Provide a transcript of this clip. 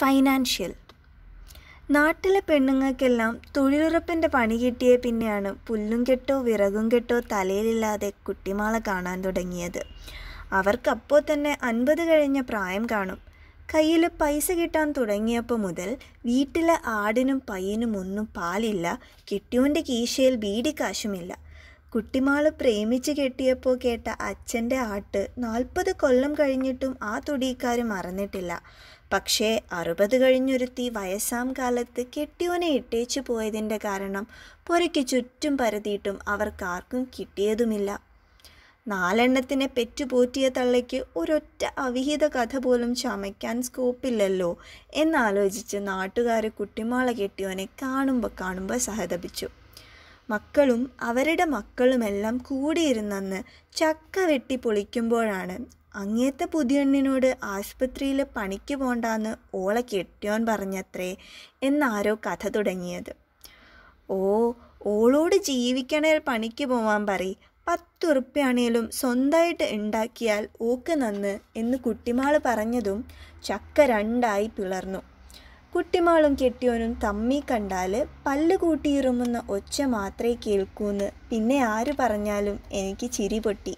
financial നാട്ടിലെ പെണ്ണുങ്ങൾക്കെല്ലാം തൊഴിലുറപ്പിൻ്റെ പണി കിട്ടിയ പിന്നെയാണ് പുല്ലും കെട്ടോ വിറകും കെട്ടോ തലയിലില്ലാതെ കുട്ടിമാളെ കാണാൻ തുടങ്ങിയത് അവർക്കപ്പോൾ തന്നെ അൻപത് കഴിഞ്ഞ പ്രായം കാണും കയ്യിൽ പൈസ കിട്ടാൻ തുടങ്ങിയപ്പോൾ മുതൽ വീട്ടിലെ ആടിനും പയ്യനും ഒന്നും പാലില്ല കിട്ടിയോൻ്റെ കീശയിൽ ബീഡിക്കാശുമില്ല കുട്ടിമാള് പ്രേമിച്ച് കെട്ടിയപ്പോൾ കേട്ട അച്ഛൻ്റെ ആട്ട് നാൽപ്പത് കൊല്ലം കഴിഞ്ഞിട്ടും ആ തുടിക്കാർ മറന്നിട്ടില്ല പക്ഷേ അറുപത് കഴിഞ്ഞൊരുത്തി വയസ്സാം കാലത്ത് കെട്ടിയോനെ ഇട്ടേച്ചു പോയതിൻ്റെ കാരണം പുരയ്ക്ക് ചുറ്റും പരതിയിട്ടും അവർക്കാർക്കും കിട്ടിയതുമില്ല നാലെണ്ണത്തിനെ പെറ്റുപോറ്റിയ തള്ളയ്ക്ക് ഒരൊറ്റ അവിഹിത കഥ പോലും ചമയ്ക്കാൻ സ്കോപ്പില്ലല്ലോ എന്നാലോചിച്ച് നാട്ടുകാർ കുട്ടിമാള കെട്ടിയോനെ കാണുമ്പോൾ കാണുമ്പോൾ സഹതപിച്ചു മക്കളും അവരുടെ മക്കളുമെല്ലാം കൂടിയിരുന്നന്ന് ചക്ക വെട്ടി പൊളിക്കുമ്പോഴാണ് അങ്ങേത്തെ പുതിയണ്ണിനോട് ആശുപത്രിയിൽ പണിക്ക് പോണ്ടാന്ന് ഓളെ കെട്ടിയോൻ പറഞ്ഞത്രേ എന്നാരോ കഥ തുടങ്ങിയത് ഓ ഓളോട് ജീവിക്കണേൽ പണിക്ക് പോവാൻ പറ പത്തുറുപ്പ്യാണേലും സ്വന്തമായിട്ട് ഉണ്ടാക്കിയാൽ ഓക്ക് നന്ന് എന്ന് കുട്ടിമാൾ പറഞ്ഞതും ചക്ക രണ്ടായി പിളർന്നു കുട്ടിമാളും കെട്ടിയോനും തമ്മി കണ്ടാൽ പല്ല് കൂട്ടിയിറുമുന്ന ഒച്ച മാത്രമേ കേൾക്കൂന്ന് പിന്നെ ആര് പറഞ്ഞാലും എനിക്ക് ചിരി പൊട്ടി